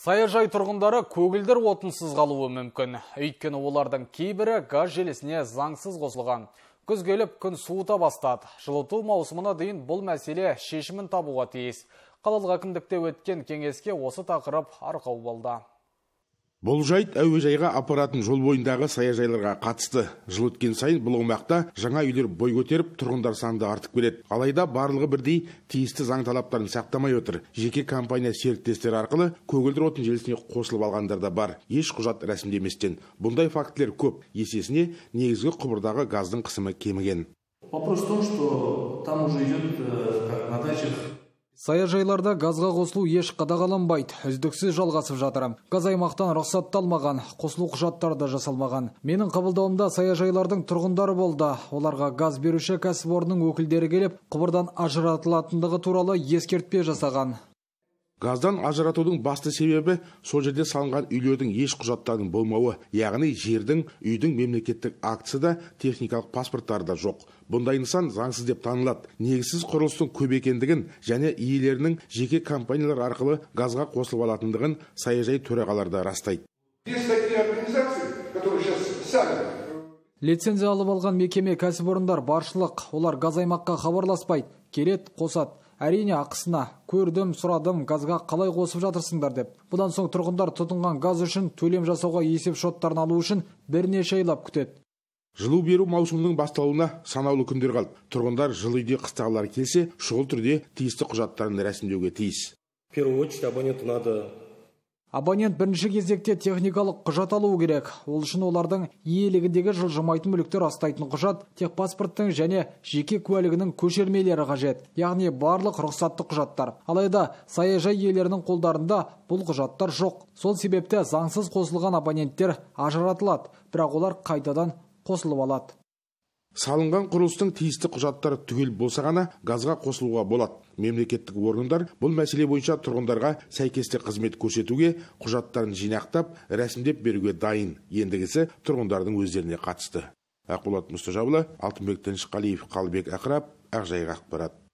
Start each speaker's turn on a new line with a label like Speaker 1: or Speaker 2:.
Speaker 1: Саяжай тұрғындары көгілдір отынсыз қалуы мүмкін. Өйткені олардың кейбірі газ желісіне заңсыз қосылған. Күз келіп күн суыта бастады. Жылыту маусымына дейін бұл мәселе шешімін табуға тиіс. Қалалық әкімдікте өткен кеңеске осы тақырып арқау болды
Speaker 2: бұл жайт әуежайға апаратын жол бойындағы саяжайларға қатысты жыл өткен сайын бұл аумақта жаңа үйлер бой көтеріп тұрғындар саны артып келеді алайда барлығы бірдей тиісті заң талаптарын сақтамай отыр жеке компания серіктестер арқылы көгілдір отын желісіне қосылып алғандар да бар еш құжат рәсімдеместен бұндай фактілер көп есесіне негізгі құбырдағы газдың қысымы кеміген
Speaker 1: вопрос в том что там уже идет э, саяжайларда газға қосылу еш қадағаланбайды үздіксіз жалғасып жатыр газ аймақтан рұқсатталмаған қосылу құжаттары да жасалмаған менің қабылдауымда саяжайлардың тұрғындары болды оларға газ беруші кәсіпорынның өкілдері келіп құбырдан
Speaker 2: ажыратылатындығы туралы ескертпе жасаған газдан ажыратудың басты себебі сол жерде салынған үйлердің еш құжаттарының болмауы яғни жердің үйдің мемлекеттік актісі да техникалық паспорттары да жоқ бұндай нысан заңсыз деп танылады негізсіз құрылыстың көп екендігін және иелерінің жеке компаниялар арқылы газға қосылып алатындығын саяжай төрағалары да растайды
Speaker 1: лицензия алып алған мекеме кәсіпорындар баршылық олар газ аймаққа хабарласпайды келет қосады әрине ақысына көрдім сұрадым газға қалай қосып жатырсыңдар деп бұдан соң тұрғындар тұтынған газ үшін төлем жасауға есеп шоттарын алу үшін бірнеше айлап күтеді
Speaker 2: жылу беру маусымының басталуына санаулы күндер қалды тұрғындар жылы үйде қыстағылары келсе шұғыл түрде тиісті құжаттарын рәсімдеуге тиіс в первую очередь абоненту надо
Speaker 1: абонент бірінші кезекте техникалық құжат алуы керек ол үшін олардың иелігіндегі жылжымайтын мүлікті растайтын құжат техпаспорттың және жеке куәлігінің көшермелері қажет яғни барлық рұқсатты құжаттар алайда саяжай иелерінің қолдарында бұл құжаттар жоқ сол себепті заңсыз қосылған абоненттер ажыратылады бірақ олар қайтадан
Speaker 2: қосылып алады салынған құрылыстың тиісті құжаттары түгел болса ғана газға қосылуға болады мемлекеттік органдар бұл мәселе бойынша тұрғындарға сәйкесті қызмет көрсетуге құжаттарын жинақтап рәсімдеп беруге дайын ендігісі тұрғындардың өздеріне қатысты ақболат мұстажабұлы алтынбек тынышқалиев қалыбек ақырап ақжайық ақпарат